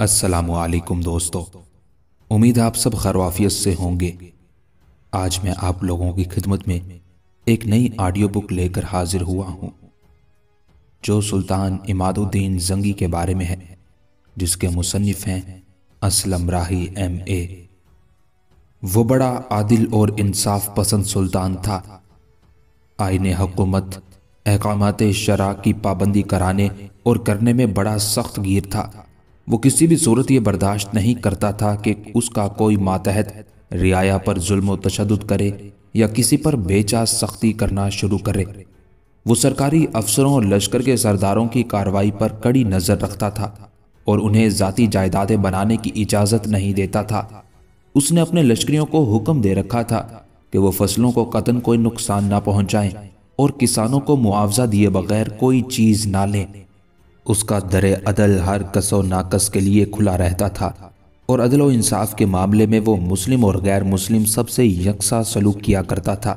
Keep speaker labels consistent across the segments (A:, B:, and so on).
A: अस्सलाम वालेकुम दोस्तों उम्मीद आप सब खरवाफियत से होंगे आज मैं आप लोगों की खिदमत में एक नई ऑडियो बुक लेकर हाजिर हुआ हूँ जो सुल्तान इमादुद्दीन जंगी के बारे में है जिसके मुसनफ़ हैं असलम राही एम ए वो बड़ा आदिल और इंसाफ पसंद सुल्तान था आईने हकूमत अहकाम शरा की पाबंदी कराने और करने में बड़ा सख्त गिर था वो किसी भी सूरत यह बर्दाश्त नहीं करता था कि उसका कोई मातहत रियाया पर जुल्म तशद करे या किसी पर बेचा सख्ती करना शुरू करे वो सरकारी अफसरों और लश्कर के सरदारों की कार्रवाई पर कड़ी नज़र रखता था और उन्हें ज़ाती जायदादें बनाने की इजाज़त नहीं देता था उसने अपने लश्करियों को हुक्म दे रखा था कि वो फसलों को कतन कोई नुकसान ना पहुंचाएं और किसानों को मुआवजा दिए बगैर कोई चीज़ ना लें उसका दर अदल हर कसो नाकस के लिए खुला रहता था और अदल व इंसाफ के मामले में वो मुस्लिम और गैर मुस्लिम सबसे यकसा सलूक किया करता था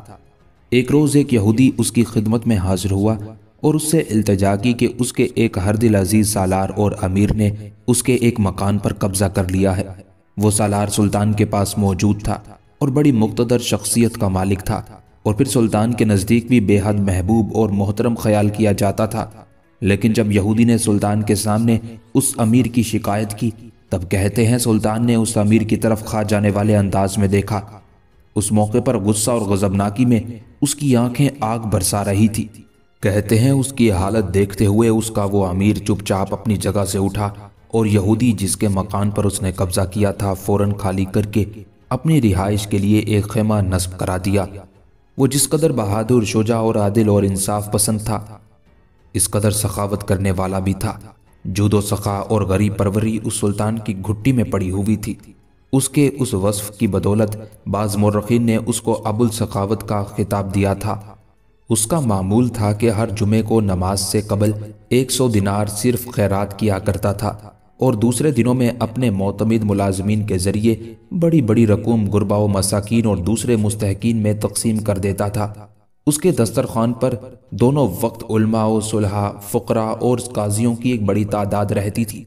A: एक रोज़ एक यहूदी उसकी खिदमत में हाजिर हुआ और उससे अल्तजा की कि उसके एक हरदिल अजीज़ सालार और अमीर ने उसके एक मकान पर कब्ज़ा कर लिया है वो सालार सुल्तान के पास मौजूद था और बड़ी मुख्तर शख्सियत का मालिक था और फिर सुल्तान के नज़दीक भी बेहद महबूब और मोहतरम ख्याल किया जाता था लेकिन जब यहूदी ने सुल्तान के सामने उस अमीर की शिकायत की तब कहते हैं सुल्तान ने उस अमीर की तरफ खा जाने वाले अंदाज में देखा उस मौके पर गुस्सा और गजबनाकी में उसकी आंखें आग बरसा रही थी कहते हैं उसकी हालत देखते हुए उसका वो अमीर चुपचाप अपनी जगह से उठा और यहूदी जिसके मकान पर उसने कब्जा किया था फौरन खाली करके अपनी रिहाइश के लिए एक खेमा नस्ब करा दिया वो जिस कदर बहादुर शोजा और आदिल और इंसाफ पसंद था इस कदर सखावत करने वाला भी था जूदो सखा और गरीब परवरी उस सुल्तान की घुट्टी में पड़ी हुई थी उसके उस वस्फ की बदौलत बाज़ मौरखीन ने उसको अबुल सखावत का खिताब दिया था उसका मामूल था कि हर जुमे को नमाज से कबल 100 दिनार सिर्फ खैरात किया करता था और दूसरे दिनों में अपने मोतमद मुलाजमीन के ज़रिए बड़ी बड़ी रकूम गुरबा व मसाकिन और दूसरे मुस्तकिन में तकसीम कर देता था उसके दस्तरखान पर दोनों वक्त उल्मा सुलहा फ़करा और काजियों की एक बड़ी तादाद रहती थी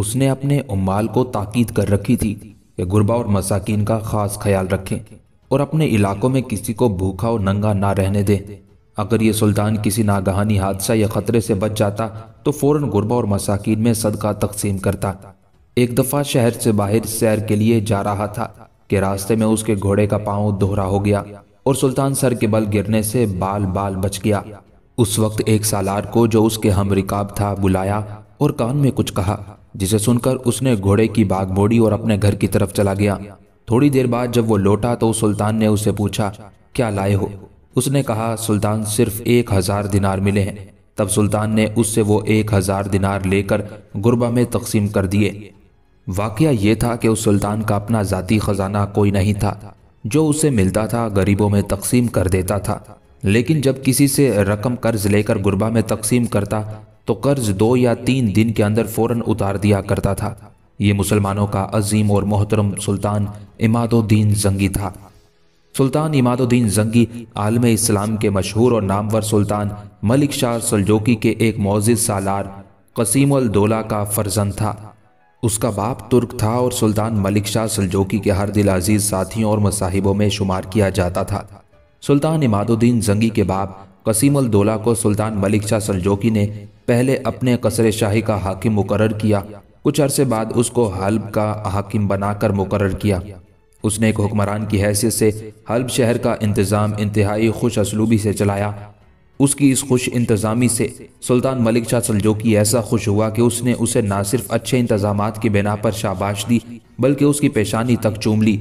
A: उसने अपने उमाल को ताकीद कर रखी थी कि गुरबा और मसाकिन का ख़ास ख्याल रखें और अपने इलाकों में किसी को भूखा और नंगा ना रहने दें अगर ये सुल्तान किसी नागहानी हादसा या ख़तरे से बच जाता तो फ़ौर गुरबा और मसाकिन में सदका तकसीम करता एक दफ़ा शहर से बाहर सैर के लिए जा रहा था कि रास्ते में उसके घोड़े का पाँव दोहरा हो गया और सुल्तान सर के बल गिरने से बाल बाल बच गया उस वक्त एक सालार को जो उसके हम रिकाब था बुलाया और कान में कुछ कहा जिसे सुनकर उसने घोड़े की बाग मोड़ी और अपने घर की तरफ चला गया थोड़ी देर बाद जब वो लौटा तो सुल्तान ने उसे पूछा क्या लाए हो उसने कहा सुल्तान सिर्फ एक हज़ार दिनार मिले हैं तब सुल्तान ने उससे वो एक हज़ार दिनार लेकर गुरबा में तकसीम कर दिए वाक़ ये था कि उस सुल्तान का अपना ज़ाती ख़जाना कोई नहीं था जो उसे मिलता था गरीबों में तकसीम कर देता था लेकिन जब किसी से रकम कर्ज लेकर गुरबा में तकसीम करता तो कर्ज दो या तीन दिन के अंदर फ़ौर उतार दिया करता था ये मुसलमानों का अजीम और मोहतरम सुल्तान इमादुद्दीन जंगी था सुल्तान इमादुद्दीन जंगी आलम इस्लाम के मशहूर और नामवर सुल्तान मलिक शाह सलजोकी के एक मोजिद सालार कसीम दौला का फर्जंद था उसका बाप तुर्क था और सुल्तान मलिक शाह सलजोकी के हर दिल अजीज साथियों और मसाहिबों में शुमार किया जाता था सुल्तान इमादुद्दीन जंगी के बाप कसीम दौला को सुल्तान मलिक शाह सलजोकी ने पहले अपने कसर शाही का हाकिम मुकर किया कुछ अरसे बाद उसको हल्ब का हाकिम बनाकर मुकर किया उसने एक हुक्मरान की हैसियत से हल्ब शहर का इंतज़ाम इंतहाई खुश असलूबी से चलाया उसकी इस खुश इंतज़ामी से सुल्तान मलिक शाह सलजोकी ऐसा खुश हुआ कि उसने उसे ना सिर्फ अच्छे इंतजाम की बिना पर शाबाश दी बल्कि उसकी पेशानी तक चूम ली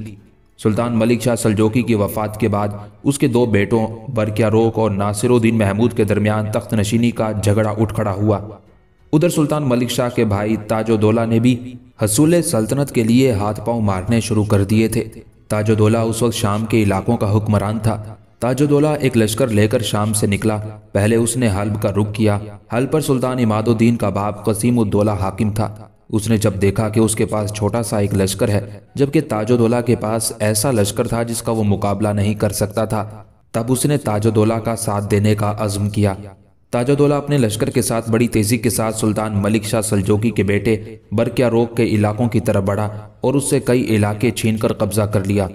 A: सुल्तान मलिक शाह सलजोकी की वफात के बाद उसके दो बेटों बरकिया रोक और नासिरुद्दीन महमूद के दरमियान तख्त नशीनी का झगड़ा उठ खड़ा हुआ उधर सुल्तान मलिक शाह के भाई ताजोदोला ने भी हसूल सल्तनत के लिए हाथ पांव मारने शुरू कर दिए थे ताजोदोला उस वक्त शाम के इलाकों का हुक्मरान था ताजोदोला एक लश्कर लेकर शाम से निकला पहले उसने हल्ब का रुख किया हल्ब पर सुल्तान इमादुद्दीन का बाप कसीमुद्दौला हाकिम था उसने जब देखा कि उसके पास छोटा सा एक लश्कर है जबकि ताजोदोला के पास ऐसा लश्कर था जिसका वो मुकाबला नहीं कर सकता था तब उसने ताजोदोला का साथ देने का आजम किया ताजोदोला अपने लश्कर के साथ बड़ी तेज़ी के साथ सुल्तान मलिक शाह सलजोगी के बेटे बरकिया रोग के इलाकों की तरफ बढ़ा और उससे कई इलाके छीनकर कब्जा कर लिया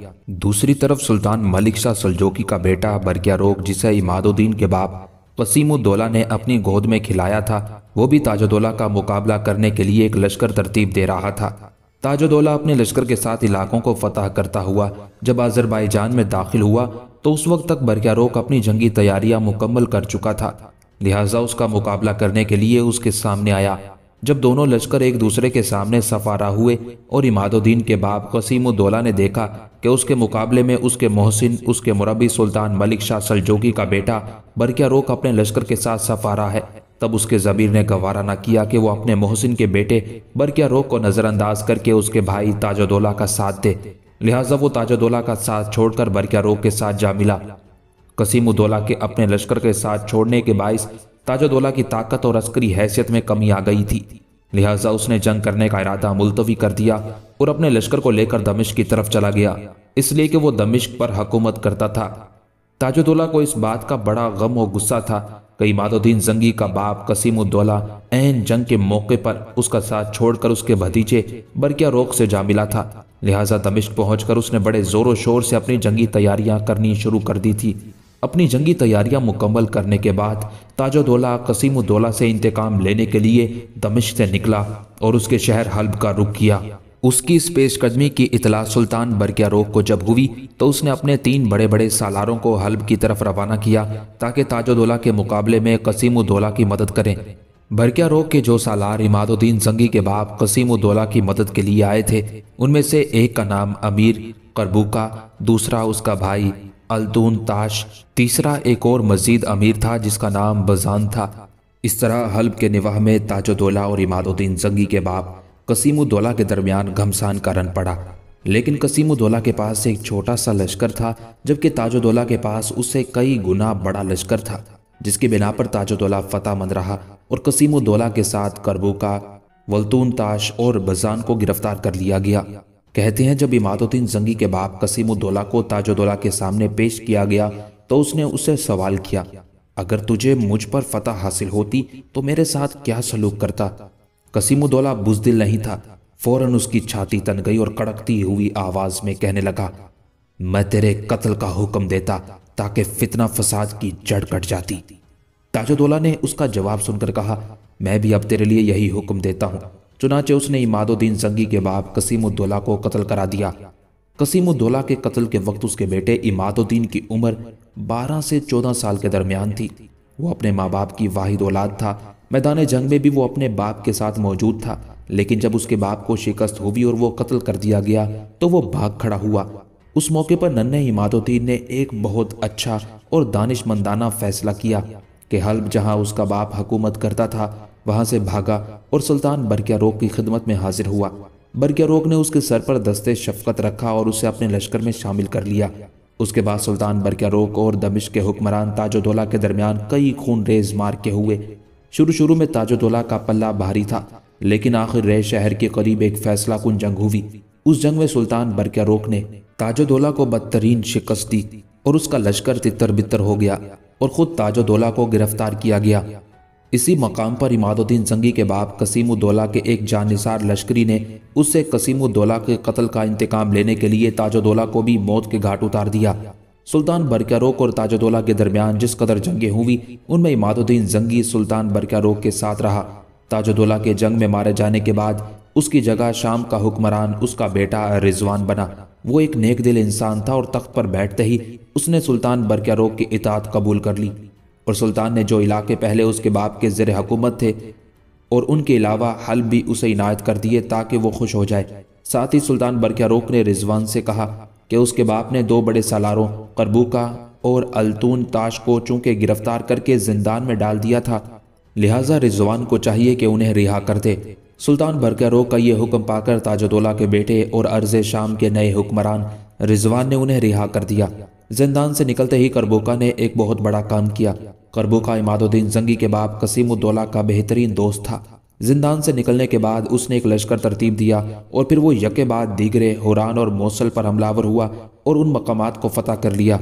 A: दूसरी तरफ सुल्तान मलिक शाह सलजोगी का बेटा बरकिया रोग जिसे इमादुद्दीन के बाप वसीमुद्दोला ने अपनी गोद में खिलाया था वो भी ताजोदोला का मुकाबला करने के लिए एक लश्कर तरतीब दे रहा था ताजोदोला अपने लश्कर के साथ इलाकों को फतह करता हुआ जब आज़रबाईजान में दाखिल हुआ तो उस वक्त तक बरकिया रोग अपनी जंगी तैयारियां मुकम्मल कर चुका था लिहाजा उसका मुकाबला करने के लिए उसके सामने आया जब दोनों लश्कर एक दूसरे के सामने सफारा हुए और इमादुद्दीन के बाप कसीमुद्दौला ने देखा कि उसके मुकाबले में उसके मोहसिन उसके मुरबी सुल्तान मलिक शाह सलजोगी का बेटा बरकिया रोक अपने लश्कर के साथ सफारा है तब उसके जबीर ने गवारा ना किया कि वो अपने मोहसिन के बेटे बरकिया रोक को नज़रअंदाज करके उसके भाई ताजोदोला का साथ दे लिहाजा वो ताजोदोला का साथ छोड़कर बरकिया रोक के साथ जा मिला कसीमुद्दौला के अपने लश्कर के साथ छोड़ने के बायस ताजुद्दौला की ताकत और अस्करी हैसियत में कमी आ गई थी लिहाजा उसने जंग करने का इरादा मुलतवी कर दिया और अपने लश्कर को लेकर दमिश्क की तरफ चला गया इसलिए कि वो दमिश्क पर हकूमत करता था ताजुद्दौला को इस बात का बड़ा गम और गुस्सा था कई मादोद्दीन जंगी का बाप कसीमुद्दौला एन जंग के मौके पर उसका साथ छोड़कर उसके भतीजे बरकिया रोक से जा मिला था लिहाजा दमिश्क पहुंचकर उसने बड़े जोरों शोर से अपनी जंगी तैयारियां करनी शुरू कर दी थी अपनी जंगी तैयारियां मुकम्मल करने के बाद ताजोदोला कसीमुद्दोला से इंतकाम लेने के लिए दमिश से निकला और उसके शहर हल्ब का रुख किया उसकी इस पेशकदमी की इतला सुल्तान रोग को जब हुई तो उसने अपने तीन बड़े बड़े सालारों को हल्ब की तरफ रवाना किया ताकि ताजोदोला के मुकाबले में कसीमुद्दोला की मदद करें रोग के जो सालार इमादुद्दीन जंगी के बाप कसीमुद्दोला की मदद के लिए आए थे उनमें से एक का नाम अमीर करबूका दूसरा उसका भाई अलतून ताश तीसरा एक और मजीद अमीर था जिसका नाम बजान था इस तरह हल्ब के निवाह में ताजोदोला और इमादुद्दीन जंगी के बाप कसीमुद्दौला के दरमियान घमसान का रन पड़ा लेकिन कसीमुद्दौला के पास एक छोटा सा लश्कर था जबकि ताजोदोला के पास उससे कई गुना बड़ा लश्कर था जिसके बिना पर फतेह मंद रहा और कसीमुद्दौला के साथ करबू का वलतून ताश और बजान को गिरफ्तार कर लिया गया कहते हैं जब इमादुद्दीन जंगी के बाप कसीमुद्दौला को ताजुद्दौला के सामने पेश किया गया तो उसने उसे सवाल किया अगर तुझे मुझ पर फतह हासिल होती तो मेरे साथ क्या सलूक करता कसीमुद्दौला बुजदिल नहीं था फौरन उसकी छाती तन गई और कड़कती हुई आवाज में कहने लगा मैं तेरे कत्ल का हुक्म देता ताकि फितना फसाद की जड़ कट जाती ताजुद्दौला ने उसका जवाब सुनकर कहा मैं भी अब तेरे लिए यही हुक्म देता हूँ चुनाचे उसने इमादुद्दीन जंगी के बाप कसीमुद्दोला को कत्ल करा दिया कसीमुद्दौला के कत्ल के वक्त उसके बेटे इमादुद्दीन की उम्र 12 से 14 साल के दरमियान थी वो अपने माँ बाप की वाहिद औलाद था मैदान जंग में भी वो अपने बाप के साथ मौजूद था लेकिन जब उसके बाप को शिकस्त हुई और वो कत्ल कर दिया गया तो वो भाग खड़ा हुआ उस मौके पर नन्हे इमादुद्दीन ने एक बहुत अच्छा और दानिशमंदाना फैसला किया कि हल्ब जहां उसका बाप हुकूमत करता था वहां से भागा और सुल्तान बरकिया रोग की खिदमत में हाजिर हुआ बरकिया रोग ने उसके सर पर दस्ते शफकत रखा और उसे अपने लश्कर में शामिल कर लिया उसके बाद सुल्तान बरकिया रोग और दमिश के हुक्मरान ताजोदोला के दरमियान कई खून रेज मार के हुए शुरू शुरू में ताजोदोला का पल्ला भारी था लेकिन आखिर रे शहर के करीब एक फैसला कुन जंग हुई उस जंग में सुल्तान बरकिया रोक ने ताजोदोला को बदतरीन शिकस्त दी और उसका लश्कर तितर बितर हो गया और खुद ताजोदोला को गिरफ्तार किया गया इसी मकाम पर इमादुद्दीन जंगी के बाप कसीमुद्दौला के एक जानसार लश्करी ने उससे कसीमुद्दौला के कत्ल का इंतकाम लेने के लिए ताजुद्दौला को भी मौत के घाट उतार दिया सुल्तान बरकारोक और ताजुद्दौला के दरमियान जिस कदर जंगें हुई उनमें इमादुद्दीन जंगी सुल्तान बरकारोक के साथ रहा ताजुद्दौला के जंग में मारे जाने के बाद उसकी जगह शाम का हुक्मरान उसका बेटा रिजवान बना वो एक नेक दिल इंसान था और तख्त पर बैठते ही उसने सुल्तान बरकारोक की इतात कबूल कर ली और सुल्तान ने जो इलाके पहले उसके बाप के ज़र हकूमत थे और उनके अलावा हल भी उसे इनायत कर दिए ताकि वो खुश हो जाए साथ ही सुल्तान बरकिया रोक ने रिजवान से कहा कि उसके बाप ने दो बड़े सालारों करबूका और अलतून ताश को चूँकि गिरफ्तार करके जिंदान में डाल दिया था लिहाजा रिजवान को चाहिए कि उन्हें रिहा कर दे सुल्तान बरकिया रोक का यह हुक्म पाकर ताजुद्दौला के बेटे और अर्ज शाम के नए हुक्मरान रिजवान ने उन्हें रिहा कर दिया जिंदान से निकलते ही करबोका ने एक बहुत बड़ा काम किया करबोका इमादुद्दीन जंगी के बाप कसीमुद्दौला का बेहतरीन दोस्त था जिंदान से निकलने के बाद उसने एक लश्कर तरतीब दिया और फिर वो यके बाद दीगरे हुरान और मौसल पर हमलावर हुआ और उन मकाम को फतह कर लिया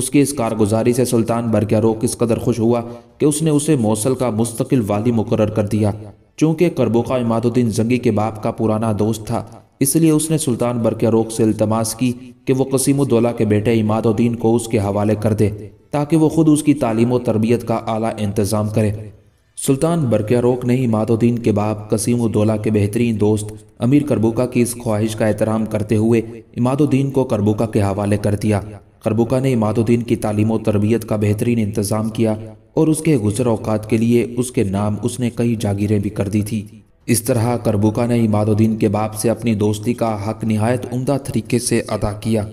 A: उसकी इस कारगुजारी से सुल्तान रोक इस कदर खुश हुआ कि उसने उसे मौसल का मुस्तकिल वाली मुकर कर दिया चूंकि करबोका इमादुद्दीन जंगी के बाप का पुराना दोस्त था इसलिए उसने सुल्तान बरकरोक से इल्तमास की कि वह कसीमुद्दौला के बेटे इमादुद्दीन को उसके हवाले कर दे ताकि वह खुद उसकी तालीम और तरबियत का आला इंतज़ाम करे सुल्तान बरकरोक ने इमादुद्दीन के बाप कसीमुद्दौला के बेहतरीन दोस्त अमीर करबुका की इस ख्वाहिश का एहतराम करते हुए इमादुद्दीन को करबुका के हवाले कर दिया करबुका ने इमादुद्दीन की तालीम और तरबियत का बेहतरीन इंतज़ाम किया और उसके गुजर अवकात के लिए उसके नाम उसने कई जागीरें भी कर दी थी इस तरह करबुका ने इमादुद्दीन के बाप से अपनी दोस्ती का हक नहायत उमदा तरीके से अदा किया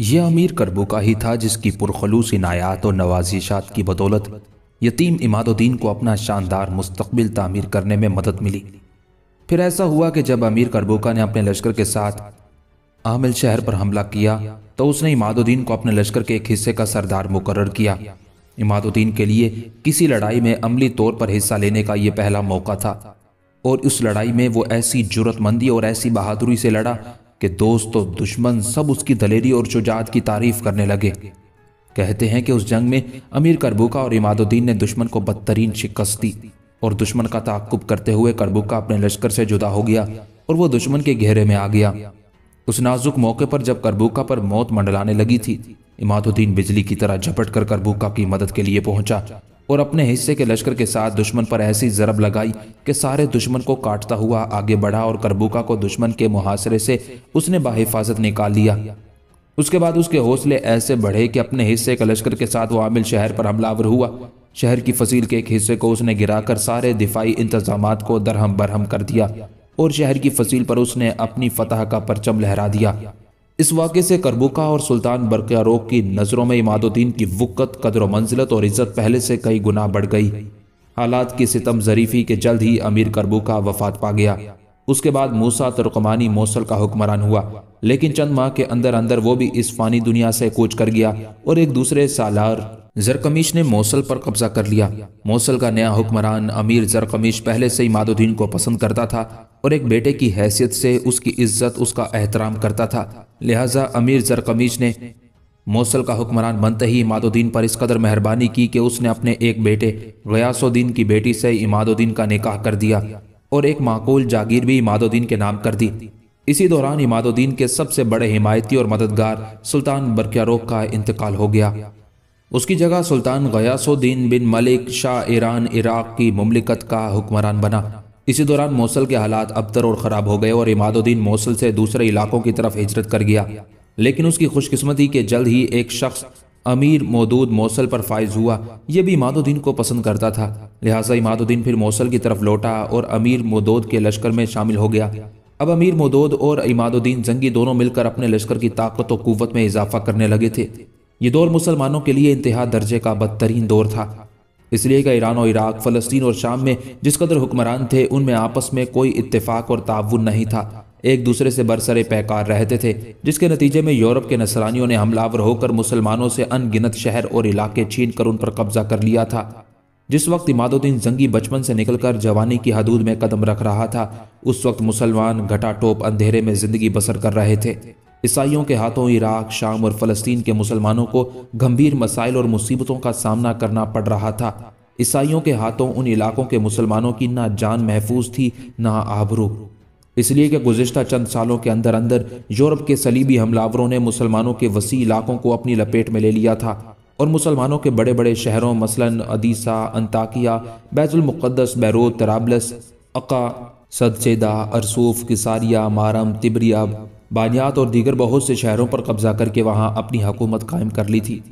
A: यह अमीर करबुका ही था जिसकी पुरखलूस इनायात और नवाजिशात की बदौलत यतीम इमादुद्दीन को अपना शानदार मुस्तबिल तामीर करने में मदद मिली फिर ऐसा हुआ कि जब अमीर करबुका ने अपने लश्कर के साथ आमिल शहर पर हमला किया तो उसने इमादुद्दीन को अपने लश्कर के एक हिस्से का सरदार मुकर किया इमादुद्दीन के लिए किसी लड़ाई में अमली तौर पर हिस्सा लेने का यह पहला मौका था और उस लड़ाई में वो ऐसी जरूरतमंदी और ऐसी बहादुरी से लड़ा कि दोस्त और दुश्मन सब उसकी दलेरी और शुजात की तारीफ करने लगे कहते हैं कि उस जंग में अमीर करबूका और इमादुद्दीन ने दुश्मन को बदतरीन शिकस्त दी और दुश्मन का ताकुब करते हुए करबूका अपने लश्कर से जुदा हो गया और वो दुश्मन के घेरे में आ गया उस नाजुक मौके पर जब करबूका पर मौत मंडलाने लगी थी इमादुद्दीन बिजली की तरह झपट कर करबूका की मदद के लिए पहुंचा और अपने हिस्से के लश्कर के साथ दुश्मन पर ऐसी ज़रब लगाई कि सारे दुश्मन को काटता हुआ आगे बढ़ा और करबूका को दुश्मन के मुहासरे से उसने बाहिफाजत निकाल लिया उसके बाद उसके हौसले ऐसे बढ़े कि अपने हिस्से के लश्कर के साथ वो आमिल शहर पर हमलावर हुआ शहर की फसील के एक हिस्से को उसने गिराकर सारे दिफाई इंतजाम को दरहम बरहम कर दिया और शहर की फसील पर उसने अपनी फतह का परचम लहरा दिया इस वाक़े से करबुका और सुल्तान बरक़ारोग की नज़रों में इमादुद्दीन की वक़्त कदर मंजिलत और इज़्ज़त पहले से कई गुना बढ़ गई हालात की सितम जरीफ़ी के जल्द ही अमीर करबुका वफात पा गया उसके बाद मूसा तुर्कमानी मौसल का हुक्मरान हुआ लेकिन चंद माह के अंदर अंदर वो भी इस फ़ानी दुनिया से कूच कर गया और एक दूसरे सालार जरकमीश ने मौसल पर कब्जा कर लिया मौसल का नया हुक्मरान अमीर जरकमीश पहले से ही मादुद्दीन को पसंद करता था और एक बेटे की हैसियत से उसकी इज्जत उसका एहतराम करता था लिहाजा अमीर जरकमीश ने मौसल का हुक्मरान बनते ही इमादुद्दीन पर इस कदर मेहरबानी की कि उसने अपने एक बेटे गयासुद्दीन की बेटी से इमादुद्दीन का निकाह कर दिया और एक माकूल जागीर भी इमादुद्दीन के नाम कर दी इसी दौरान इमादुद्दीन के सबसे बड़े हिमायती और मददगार सुल्तान बरकियारोक का इंतकाल हो गया उसकी जगह सुल्तान Ghiyasuddin bin Malik Shah Iran Iraq की ममलिकत का हुक्मरान बना इसी दौरान मौसल के हालात अबतर और ख़राब हो गए और इमादुद्दीन मौसल से दूसरे इलाकों की तरफ हिजरत कर गया लेकिन उसकी खुशकस्मती के जल्द ही एक शख्स अमीर मौदूद मौसल पर फायज हुआ यह भी इमादुद्दीन को पसंद करता था लिहाजा इमादुद्दीन फिर मौसल की तरफ लौटा और अमीर मदोद के लश्कर में शामिल हो गया अब अमीर मदोद और इमादुद्दीन जंगी दोनों मिलकर अपने लश्कर की ताकत और कुत में इजाफा करने लगे थे ये दौर मुसलमानों के लिए इंतहा दर्जे का बदतरीन दौर था इसलिए कि ईरान और इराक फ़लस्तीन और शाम में जिस कदर हुक्मरान थे उनमें आपस में कोई इतफाक और ताउन नहीं था एक दूसरे से बरसरे पैकार रहते थे जिसके नतीजे में यूरोप के नसरानियों ने हमलावर होकर मुसलमानों से अनगिनत शहर और इलाके छीन कर उन पर कब्जा कर लिया था जिस वक्त इमादुद्दीन जंगी बचपन से निकलकर जवानी की हदूद में कदम रख रहा था उस वक्त मुसलमान घटा टोप अंधेरे में ज़िंदगी बसर कर रहे थे ईसाइयों के हाथों इराक शाम और फलस्तीन के मुसलमानों को गंभीर मसाइल और मुसीबतों का सामना करना पड़ रहा था ईसाइयों के हाथों उन इलाकों के मुसलमानों की ना जान महफूज थी ना आबरू इसलिए कि गुजशत चंद सालों के अंदर अंदर यूरोप के सलीबी हमलावरों ने मुसलमानों के वसी इलाकों को अपनी लपेट में ले लिया था और मुसलमानों के बड़े बड़े शहरों मसलन अदीसा अंताकिया बैतुलमक़दस बैरोत तराबलस अका सदसेदा अरसूफ किसारिया मारम तिबरिया बानियात और दीगर बहुत से शहरों पर कब्जा करके वहाँ अपनी हकूमत कायम कर ली थी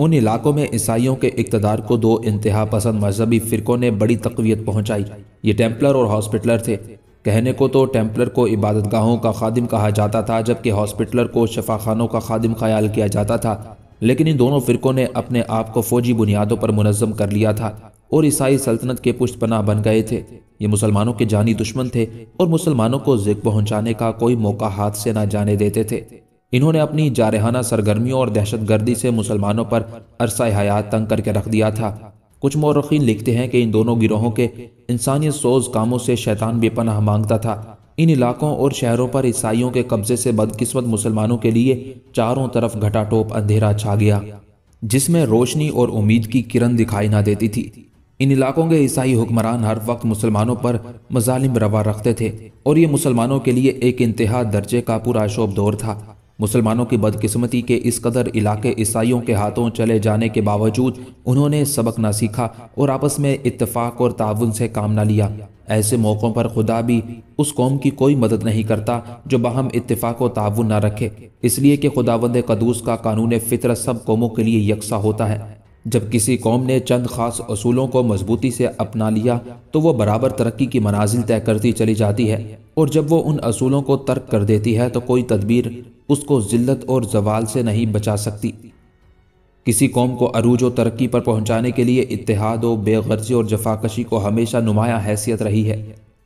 A: उन इलाकों में ईसाइयों के इकतदार को दो इंतहा पसंद मजहबी फ़िरक़ों ने बड़ी तकवीत पहुँचाई ये टेम्पलर और हॉस्पिटलर थे कहने को तो टेम्पलर को इबादत गाहों का खादिम कहा जाता था जबकि हॉस्पिटलर को शफा खानों का खादिम ख्याल किया जाता था लेकिन इन दोनों फ़िरक़ों ने अपने आप को फ़ौजी बुनियादों पर मुनज़म कर लिया था और ईसाई सल्तनत के पुष्पना बन गए थे ये मुसलमानों के जानी दुश्मन थे और मुसलमानों को जिक पहुंचाने का कोई मौका हाथ से ना जाने देते थे इन्होंने अपनी जारहाना सरगर्मियों और दहशतगर्दी से मुसलमानों पर अरसा हयात तंग करके रख दिया था कुछ मौरखीन लिखते हैं कि इन दोनों गिरोहों के इंसानियत सोज कामों से शैतान भी पनाह मांगता था इन इलाकों और शहरों पर ईसाइयों के कब्जे से बदकिस्मत मुसलमानों के लिए चारों तरफ घटाटोप अंधेरा छा गया जिसमें रोशनी और उम्मीद की किरण दिखाई ना देती थी इन इलाकों के ईसाई हुक्मरान हर वक्त मुसलमानों पर मजालिम रवा रखते थे और ये मुसलमानों के लिए एक इंतहा दर्जे का पूरा शोब दौर था मुसलमानों की बदकिस्मती के इस कदर इलाके ईसाइयों के हाथों चले जाने के बावजूद उन्होंने सबक ना सीखा और आपस में इतफाक़ और ताउन से काम ना लिया ऐसे मौक़ों पर खुदा भी उस कौम की कोई मदद नहीं करता जो बाहम इतफाक और ताउन ना रखे इसलिए कि खुदावंद कदूस का कानून फितर सब कौमों के लिए यकसा होता है जब किसी कौम ने चंद खास असूलों को मजबूती से अपना लिया तो वह बराबर तरक्की की मनाजिल तय करती चली जाती है और जब वो उन असूलों को तर्क कर देती है तो कोई तदबीर उसको जिल्लत और जवाल से नहीं बचा सकती किसी कौम को अरूज और तरक्की पर पहुंचाने के लिए इतिहाद और बेगर्जी और जफाकशी को हमेशा नुमाया हैसियत रही है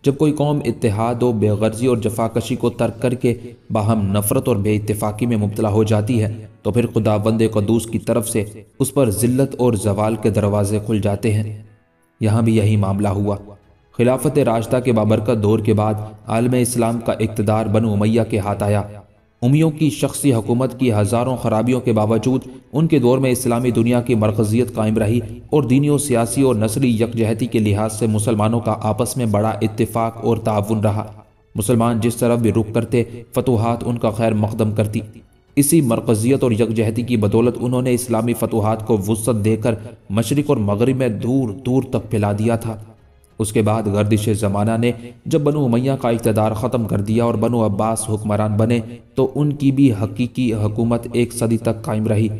A: जब कोई कौम इतिहाद व बेगर्जी और जफाकशी को तर्क करके बाहम नफ़रत और बेइतफाक़ी में मुबतला हो जाती है तो फिर खुदावंद कदूस की तरफ से उस पर ज़िल्त और जवाल के दरवाजे खुल जाते हैं यहाँ भी यही मामला हुआ खिलाफत रास्ता के बाबरकत दौर के बाद आलम इस्लाम का इकतदार बन उमैया के हाथ आया उमियों की शख्सी हकूमत की हज़ारों खराबियों के बावजूद उनके दौर में इस्लामी दुनिया की मरकजियत कायम रही और दीनियों सियासी और नसली यकजहती के लिहाज से मुसलमानों का आपस में बड़ा इतफाक़ और ताउन रहा मुसलमान जिस तरफ भी रुख करते फतूहत उनका खैर मकदम करती इसी मरकजियत और यकजहती की बदौलत उन्होंने इस्लामी फतूहत को वसत देकर मशरक़ और मगरब में दूर दूर तक फैला दिया था उसके बाद गर्दिश ज़माना ने जब बनो मैया का इकतदार ख़त्म कर दिया और बनो अब्बास हुक्मरान बने तो उनकी भी हकीकी हकूमत एक सदी तक कायम रही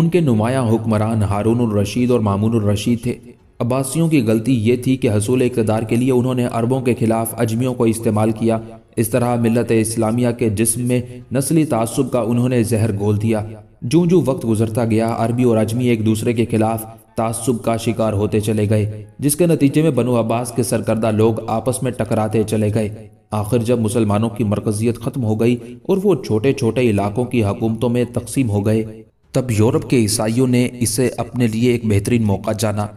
A: उनके नुमाया हुक्मरान हारून रशीद और मामून रशीद थे अब्बासियों की गलती ये थी कि हसूल इकतदार के लिए उन्होंने अरबों के खिलाफ अजमियों को इस्तेमाल किया इस तरह मिलत इस्लामिया के जिसम में नस्ली तसब का उन्होंने जहर घोल दिया जूँ जूँ वक्त गुजरता गया अरबी और अजमी एक दूसरे के खिलाफ तासुब का शिकार होते चले गए जिसके नतीजे में बनु अब्बास के सरकर्दा लोग आपस में टकराते चले गए आखिर जब मुसलमानों की मरकजियत ख़त्म हो गई और वो छोटे छोटे इलाकों की हकूमतों में तकसीम हो गए तब यूरोप के ईसाइयों ने इसे अपने लिए एक बेहतरीन मौका जाना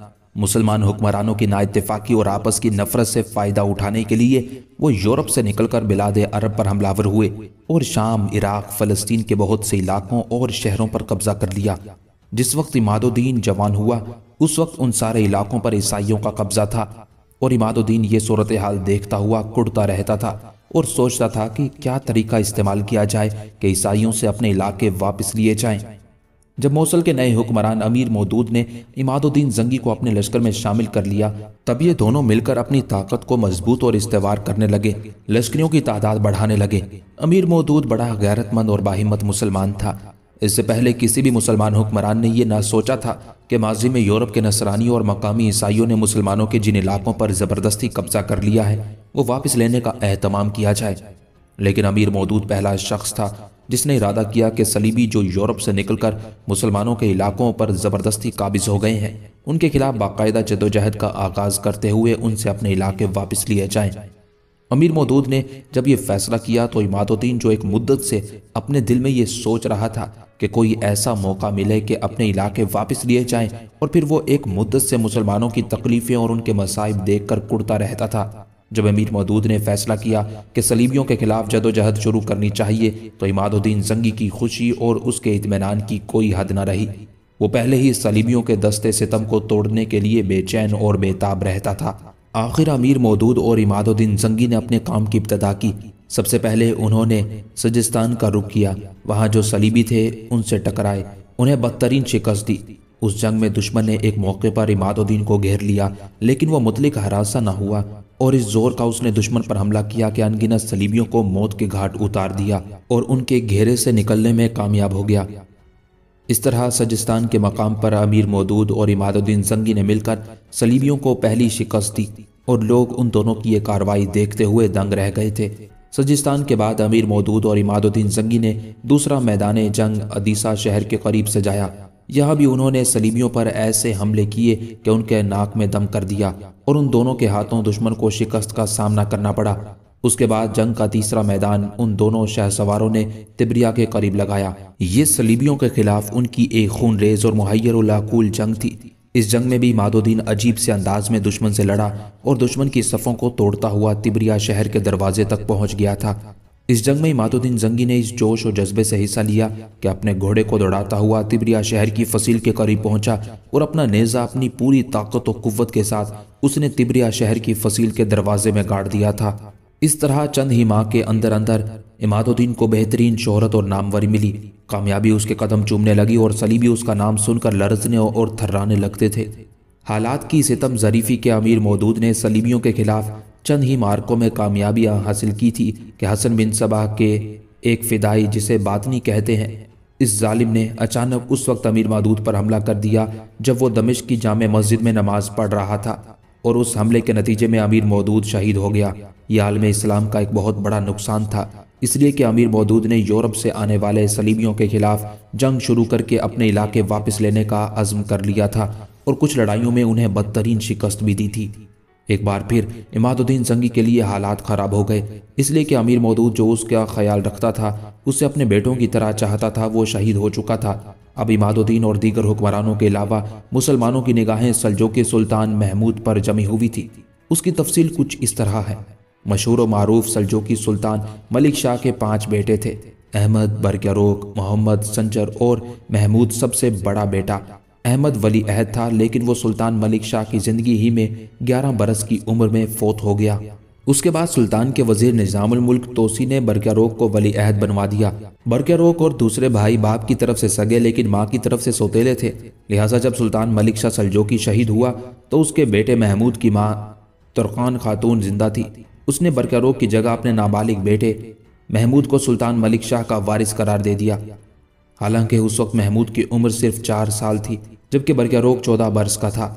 A: मुसलमान हुक्मरानों की नाइतफाकी और आपस की नफरत से फ़ायदा उठाने के लिए वो यूरोप से निकलकर बिलाद अरब पर हमलावर हुए और शाम इराक फ़लस्तीन के बहुत से इलाकों और शहरों पर कब्ज़ा कर लिया जिस वक्त इमादुद्दीन जवान हुआ उस वक्त उन सारे इलाकों पर ईसाइयों का कब्जा था और इमादुद्दीन ये सूरत हाल देखता हुआ कुड़ता रहता था और सोचता था कि क्या तरीका इस्तेमाल किया जाए कि ईसाइयों से अपने इलाके वापस लिए जाएं। जब मौसल के नए हुक्मरान अमीर मदूद ने इमादुद्दीन जंगी को अपने लश्कर में शामिल कर लिया तब ये दोनों मिलकर अपनी ताकत को मजबूत और इस्तेवार करने लगे लश्करियों की तादाद बढ़ाने लगे अमीर मदूद बड़ा गैरतमंद और बाहिमत मुसलमान था इससे पहले किसी भी मुसलमान हुक्मरान ने यह ना सोचा था कि माजी में यूरोप के नसरानी और मकामी ईसाइयों ने मुसलमानों के जिन इलाकों पर ज़बरदस्ती कब्जा कर लिया है वो वापस लेने का अहतमाम किया जाए लेकिन अमीर मौदूद पहला शख्स था जिसने इरादा किया कि सलीबी जो यूरोप से निकलकर मुसलमानों के इलाकों पर ज़बरदस्ती काबिज हो गए हैं उनके खिलाफ बाकायदा जदोजहद का आगाज़ करते हुए उनसे अपने इलाके वापस लिए जाएं। अमीर मौदूद ने जब ये फैसला किया तो इमादुद्दीन जो एक मुद्दत से अपने दिल में ये सोच रहा था कि कोई ऐसा मौका मिले कि अपने इलाके वापस लिए जाएं और फिर वो एक मुद्दत से मुसलमानों की तकलीफ़ें और उनके मसाइब देख कर कुड़ता रहता था जब अमीर मदूद ने फैसला किया कि सलीबियों के खिलाफ जदोजहद शुरू करनी चाहिए तो इमादुद्दीन जंगी की खुशी और उसके इतमान की कोई हद न रही वो पहले ही सलीबियों के दस्ते सितम को तोड़ने के लिए बेचैन और बेताब रहता था आखिर अमीर मौदूद और इमादुद्दीन जंगी ने अपने काम की इब्तदा की सबसे पहले उन्होंने सजिस्तान का रुख किया वहाँ जो सलीबी थे उनसे टकराए उन्हें बदतरीन शिकस्त दी उस जंग में दुश्मन ने एक मौके पर इमादुद्दीन को घेर लिया लेकिन वह मुतलिक हरासा न हुआ और इस जोर का उसने दुश्मन पर हमला किया कि अनगिनत सलीबियों को मौत के घाट उतार दिया और उनके घेरे से निकलने में कामयाब हो गया इस तरह सजिस्तान के मकाम पर अमीर मौदूद और इमादुद्दीन जंगी ने मिलकर सलीबियों को पहली शिकस्त दी और लोग उन दोनों की ये कार्रवाई देखते हुए दंग रह गए थे सजिस्तान के बाद अमीर मौदूद और इमादुद्दीन जंगी ने दूसरा मैदान जंग अदीसा शहर के करीब सजाया यहाँ भी उन्होंने सलीबियों पर ऐसे हमले किए कि उनके नाक में दम कर दिया और उन दोनों के हाथों दुश्मन को शिकस्त का सामना करना पड़ा उसके बाद जंग का तीसरा मैदान उन दोनों शहसवारों ने तिब्रिया के करीब लगाया ये सलीबियों के खिलाफ उनकी एक खून रेज और उलाकूल जंग थी इस जंग में भी माधोदीन अजीब से अंदाज में दुश्मन से लड़ा और दुश्मन की सफ़ों को तोड़ता हुआ तिबरिया शहर के दरवाजे तक पहुंच गया था इस जंग में माधोदीन जंगी ने इस जोश और जज्बे से हिस्सा लिया कि अपने घोड़े को दौड़ाता हुआ तिबरिया शहर की फसील के करीब पहुंचा और अपना नेज़ा अपनी पूरी ताकत और कुत के साथ उसने तिबरिया शहर की फसील के दरवाजे में गाड़ दिया था इस तरह चंद ही माह के अंदर अंदर इमादुद्दीन को बेहतरीन शोहरत और नामवरी मिली कामयाबी उसके कदम चूमने लगी और सलीबी उसका नाम सुनकर लरजने और थर्राने लगते थे हालात की सितम जरीफी के अमीर मौदूद ने सलीबियों के खिलाफ चंद ही मार्कों में कामयाबियां हासिल की थी कि हसन बिन सबाह के एक फिदाई जिसे बातनी कहते हैं इस जालिम ने अचानक उस वक्त अमीर मदूद पर हमला कर दिया जब वो दमिश की जाम मस्जिद में नमाज पढ़ रहा था और उस हमले के नतीजे में अमीर मौदूद शहीद हो गया ये आलम इस्लाम का एक बहुत बड़ा नुकसान था इसलिए कि अमीर मौदूद ने यूरोप से आने वाले सलीबियों के खिलाफ जंग शुरू करके अपने इलाके वापस लेने का अज़म कर लिया था और कुछ लड़ाइयों में उन्हें बदतरीन शिकस्त भी दी थी एक बार फिर इमादुद्दीन जंगी के लिए हालात ख़राब हो गए इसलिए कि अमीर मौदूद जो उसका ख्याल रखता था उसे अपने बेटों की तरह चाहता था वो शहीद हो चुका था अब इमादुद्दीन और दीगर हुक्मरानों के अलावा मुसलमानों की निगाहें सलजोके सुल्तान महमूद पर जमी हुई थी उसकी तफसील कुछ इस तरह है मशहूर मरूफ सलजोकी सुल्तान मलिक शाह के पाँच बेटे थे अहमद बरकरोक मोहम्मद संचर और महमूद सबसे बड़ा बेटा अहमद वली अहद था लेकिन वो सुल्तान मलिक शाह की ज़िंदगी ही में 11 बरस की उम्र में फोत हो गया उसके बाद सुल्तान के वजीर निज़ामुल्क तोसी ने बरकरोक को वली अहद बनवा दिया बरकरोक और दूसरे भाई बाप की तरफ से सगे लेकिन माँ की तरफ से सोतेले थे लिहाजा जब सुल्तान मलिक शाह सलजोकी शहीद हुआ तो उसके बेटे महमूद की माँ तुरखान खातून जिंदा थी उसने बरकरोग की जगह अपने नाबालिग बेटे महमूद को सुल्तान मलिक शाह का वारिस करार दे दिया हालांकि उस वक्त महमूद की उम्र सिर्फ चार साल थी जबकि बरकरोग चौदह बरस का था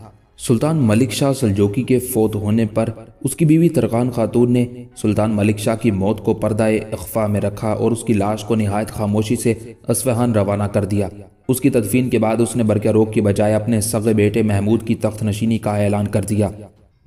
A: सुल्तान मलिक शाह सलजोकी के फोत होने पर उसकी बीवी तरकान खातून ने सुल्तान मलिक शाह की मौत को पर्दाए अखफा में रखा और उसकी लाश को नहायत खामोशी से असफहान रवाना कर दिया उसकी तदफीन के बाद उसने बरकरोग की बजाय अपने सगे बेटे महमूद की तख्त नशीनी का ऐलान कर दिया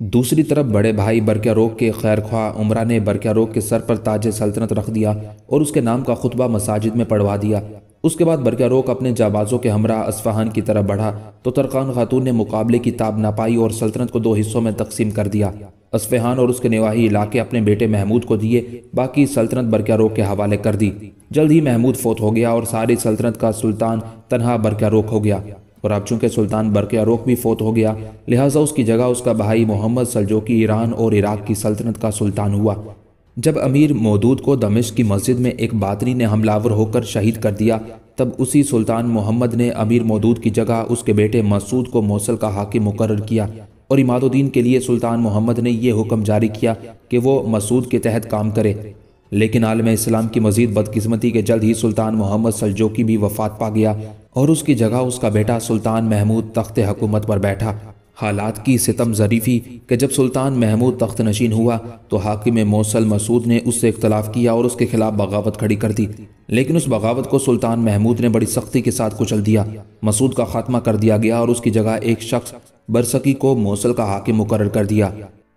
A: दूसरी तरफ बड़े भाई बरक्या के खैर ख्वा उमरा ने बरक्या के सर पर ताज सल्तनत रख दिया और उसके नाम का खुतबा मसाजिद में पढ़वा दिया उसके बाद बरक्या रोक अपने जाबाज़ों के हमरा असफहान की तरफ बढ़ा तो तरकान खातून ने मुकाबले की ताब ना पाई और सल्तनत को दो हिस्सों में तकसीम कर दिया असफहान और उसके निवाही इलाके अपने बेटे महमूद को दिए बाकी सल्तनत बरक़ा रोक के हवाले कर दी जल्द ही महमूद फोत हो गया और सारी सल्तनत का सुल्तान तनहा बरक्या हो गया और अब चूंकि सुल्तान बरक आरोख भी फोत हो गया लिहाजा उसकी जगह उसका भाई मोहम्मद सलजोकी ईरान और इराक की सल्तनत का सुल्तान हुआ जब अमीर मौदूद को दमिश की मस्जिद में एक बातरी ने हमलावर होकर शहीद कर दिया तब उसी सुल्तान मोहम्मद ने अमीर मौदूद की जगह उसके बेटे मसूद को मौसल का हाकिम मुकर किया और इमादुद्दीन के लिए सुल्तान मोहम्मद ने यह हुक्म जारी किया कि वो मसूद के तहत काम करे लेकिन आलम इस्लाम की मजीद बदकिस्मती के जल्द ही सुल्तान मोहम्मद सलजोकी भी वफात पा गया और उसकी जगह उसका बेटा सुल्तान महमूद तख्त हकूमत पर बैठा हालात की सितम जरीफी कि जब सुल्तान महमूद तख्त नशीन हुआ तो हाकिम मौसल मसूद ने उससे इख्तलाफ किया और उसके खिलाफ बगावत खड़ी कर दी लेकिन उस बगावत को सुल्तान महमूद ने बड़ी सख्ती के साथ कुचल दिया मसूद का खात्मा कर दिया गया और उसकी जगह एक शख्स बरसकी को मौसल का हाकिम मुकर कर दिया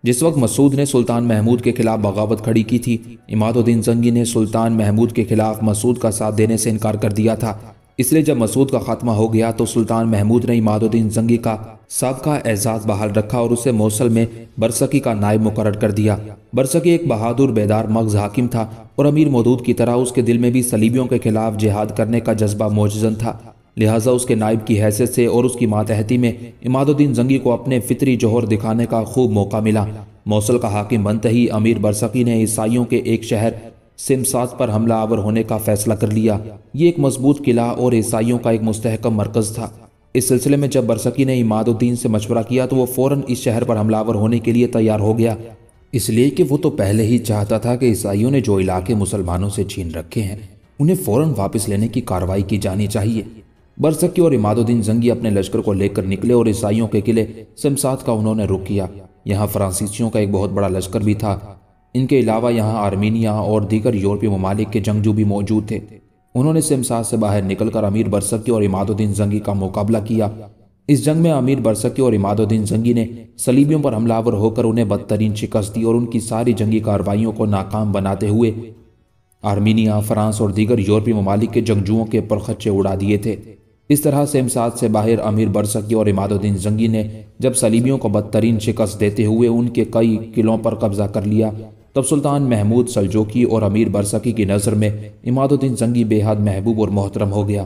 A: जिस वक्त मसूद ने सुल्तान महमूद के खिलाफ बगावत खड़ी की थी इमादुद्दीन जंगी ने सुल्तान महमूद के खिलाफ मसूद का साथ देने से इनकार कर दिया था इसलिए जब मसूद का खात्मा हो गया तो सुल्तान महमूद ने इमादुद्दीन जंगी का सबका एजाज बहाल रखा और उसे मौसल में बरसकी का नायब मुकर कर दिया बरसकी एक बहादुर बेदार मगज हाकिम था और अमीर मदूद की तरह उसके दिल में भी सलीबियों के खिलाफ जिहाद करने का जज्बा मौजन था लिहाजा उसके नायब की हैसियत से और उसकी मातहती में इमादुद्दीन जंगी को अपने फितरी जोहर दिखाने का खूब मौका मिला मौसल का हाकिम बनते ही अमीर बरसकी ने ईसाइयों के एक शहर सिमसात पर हमला आवर होने का फैसला कर लिया ये एक मजबूत किला और ईसाइयों का एक मुस्तहकम मरकज था इस सिलसिले में जब बरसकी ने इमादुद्दीन से मशवरा किया तो वो फौरन इस शहर पर हमलावर होने के लिए तैयार हो गया इसलिए कि वो तो पहले ही चाहता था कि ईसाइयों ने जो इलाके मुसलमानों से छीन रखे हैं उन्हें फौरन वापस लेने की कार्रवाई की जानी चाहिए बरसकी और इमादुद्दीन जंगी अपने लश्कर को लेकर निकले और ईसाइयों के किले सिमसात का उन्होंने रुख किया यहाँ फ्रांसीसियों का एक बहुत बड़ा लश्कर भी था इनके अलावा यहाँ आर्मीनिया और दीगर यूरोपीय ममालिक के जंगजू भी मौजूद थे उन्होंने सिमसाज से बाहर निकलकर अमीर बरसकी और इमादुद्दीन जंगी का मुकाबला किया इस जंग में अमीर बरसकी और इमादुद्दीन जंगी ने सलीबियों पर हमलावर होकर उन्हें बदतरीन शिकस्त दी और उनकी सारी जंगी कार्रवाइयों को नाकाम बनाते हुए आर्मीनिया फ्रांस और दीगर यूरोपीय ममालिक के जंगजुओं के परखच्चे उड़ा दिए थे इस तरह सेमसाद से बाहर अमीर बरसकी और इमादुद्दीन जंगी ने जब सलीबियों को बदतरीन शिकस्त देते हुए उनके कई किलों पर कब्जा कर लिया तब सुल्तान महमूद सलजोकी और अमीर बरसकी की नज़र में इमादुद्दीन जंगी बेहद महबूब और मोहतरम हो गया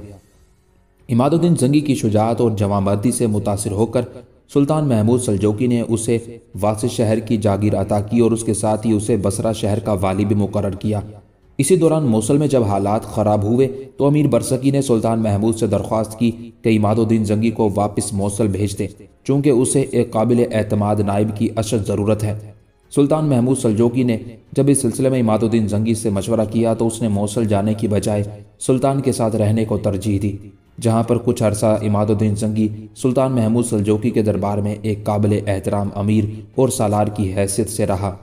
A: इमादुद्दीन जंगी की शुजात और जवामर्दी से मुतासर होकर सुल्तान महमूद सलजोकी ने उसे वास शहर की जागीर अता की और उसके साथ ही उसे बसरा शहर का वाली भी मुकर किया इसी दौरान मौसल में जब हालात ख़राब हुए तो अमीर बरसकी ने सुल्तान महमूद से दरख्वास्त की कि इमादुद्दीन जंगी को वापस मौसल भेज दें चूँकि उसे एक काबिल एतमाद नायब की अशद ज़रूरत है सुल्तान महमूद सलजोगी ने जब इस सिलसिले में इमादुद्दीन जंगी से मशवरा किया तो उसने मौसल जाने की बजाय सुल्तान के साथ रहने को तरजीह दी जहाँ पर कुछ अरसा इमादुद्दीन जंगी सुल्तान महमूद सलजोकी के दरबार में एक काबिल एहतराम अमीर और सालार की हैसियत से रहा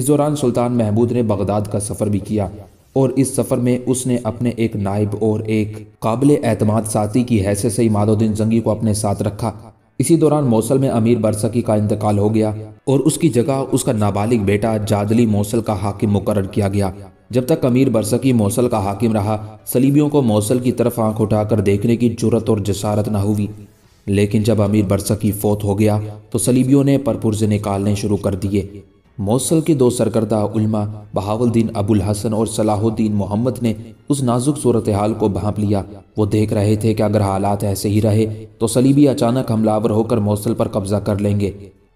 A: इस दौरान सुल्तान महमूद ने बगदाद का सफ़र भी किया और इस सफ़र में उसने अपने एक नायब और एक काबिल एतमाद साथी की हैसियत से इमादुद्दीन जंगी को अपने साथ रखा इसी दौरान मौसल में अमीर बरसकी का इंतकाल हो गया और उसकी जगह उसका नाबालिग बेटा जादली मौसल का हाकिम मुकर किया गया जब तक अमीर बरसकी मौसल का हाकिम रहा सलीबियों को मौसल की तरफ आंख उठाकर देखने की जरूरत और जसारत ना हुई लेकिन जब अमीर बरसकी फोत हो गया तो सलीबियों ने परपुरजे निकालने शुरू कर दिए मौसल के दो सरकर्दा उल्मा अबुल हसन और सलाहुद्दीन मोहम्मद ने उस नाजुक सूरत हाल को भाप लिया वो देख रहे थे कि अगर हालात ऐसे ही रहे तो सलीबी अचानक हमलावर होकर मौसल पर कब्जा कर लेंगे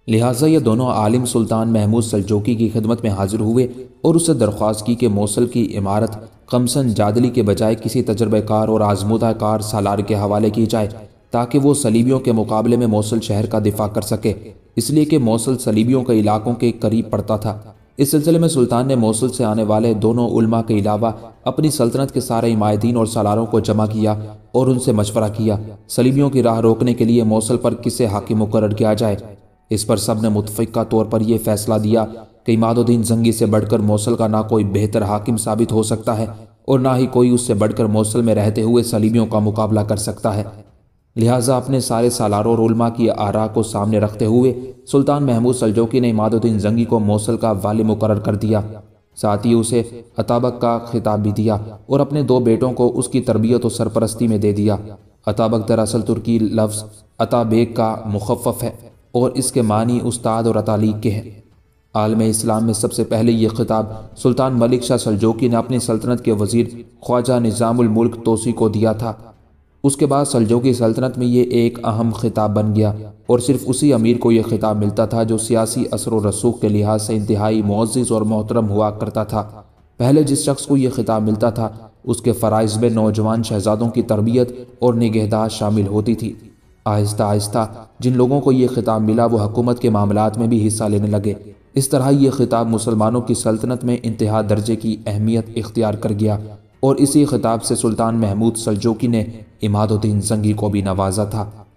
A: लिहाजा ये दोनों आलिम सुल्तान महमूद सलजोकी की खिदमत में हाजिर हुए और उससे दरख्वास्त की कि मौसल की इमारत कमसन जादली के बजाय किसी तजर्बेकार और आजमदा कार सालार के हवाले की जाए ताकि वो सलीबियों के मुकाबले में मौसल शहर का दिफा कर सके इसलिए कि मौसल सलीबियों के इलाकों के करीब पड़ता था इस सिलसिले में सुल्तान ने मौसल से आने वाले दोनों उलमा के अलावा अपनी सल्तनत के सारे इमायदीन और सालारों को जमा किया और उनसे मशवरा किया सलीबियों की राह रोकने के लिए मौसल पर किसे हाकिम मुकर किया जाए इस पर सब ने मुतफ़ा तौर पर यह फैसला दिया कि इमादुद्दीन जंगी से बढ़कर मौसल का ना कोई बेहतर हाकिम साबित हो सकता है और ना ही कोई उससे बढ़कर मौसल में रहते हुए सलीबियों का मुकाबला कर सकता है लिहाजा अपने सारे सालारों रोलमा की आरा को सामने रखते हुए सुल्तान महमूद सलजोकी ने इमादुद्दीन जंगी को मौसल का वाल मुकर कर दिया साथ ही उसे अताबक का खिताब भी दिया और अपने दो बेटों को उसकी तरबियत और सरपरस्ती में दे दिया अताबक दरअसल तुर्की लफ्ज़ अताबेग का मुखफ़ है और इसके मानी उस्ताद और अतालीक के हैं आलम इस्लाम में सबसे पहले ये खिताब सुल्तान मलिक शाह सलजोकी ने अपनी सल्तनत के वजीर ख्वाजा मुल्क तोसी को दिया था उसके बाद सलजोगी की सल्तनत में ये एक अहम खिताब बन गया और सिर्फ उसी अमीर को यह खिताब मिलता था जो सियासी असर व रसूख के लिहाज से इंतहाई मोज़ और मोहतरम हुआ करता था पहले जिस शख्स को यह खिताब मिलता था उसके फ़राइज में नौजवान शहजादों की तरबियत और निगहदाश शामिल होती थी आहिस्ता आहिस्ता जिन लोगों को यह खिताब मिला वो हकूमत के मामला में भी हिस्सा लेने लगे इस तरह ये खिताब मुसलमानों की सल्तनत में इंतहा दर्जे की अहमियत इख्तियार कर गया और इसी खिताब से सुल्तान महमूद सलजोकी ने इमादुद्दीन जंगी को भी नवाजा था